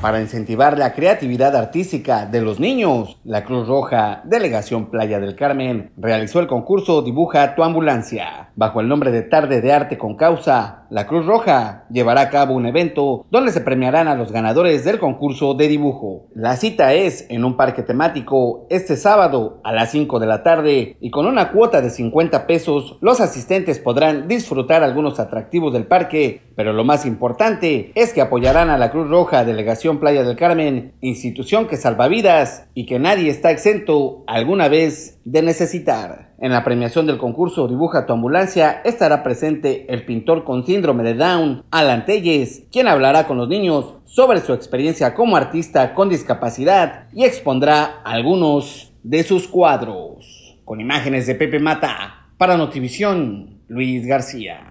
Para incentivar la creatividad artística de los niños, la Cruz Roja, Delegación Playa del Carmen, realizó el concurso Dibuja tu ambulancia, bajo el nombre de Tarde de Arte con Causa, la Cruz Roja llevará a cabo un evento donde se premiarán a los ganadores del concurso de dibujo. La cita es en un parque temático este sábado a las 5 de la tarde y con una cuota de 50 pesos los asistentes podrán disfrutar algunos atractivos del parque, pero lo más importante es que apoyarán a la Cruz Roja Delegación Playa del Carmen, institución que salva vidas y que nadie está exento alguna vez de necesitar. En la premiación del concurso Dibuja tu ambulancia estará presente el pintor con síndrome de Down, Alan Telles, quien hablará con los niños sobre su experiencia como artista con discapacidad y expondrá algunos de sus cuadros. Con imágenes de Pepe Mata, para Notivisión, Luis García.